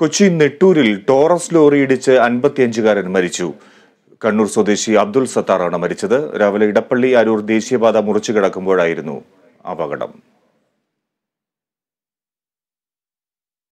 Kochi നെട്ടൂരിൽ Taurus lorry ഇടിച്ച് അൻപത്തിയഞ്ചുകാരൻ മരിച്ചു കണ്ണൂർ സ്വദേശി അബ്ദുൾ സത്താറാണ് മരിച്ചത് രാവിലെ ഇടപ്പള്ളി അരൂർ ദേശീയപാത മുറിച്ചു കിടക്കുമ്പോഴായിരുന്നു അപകടം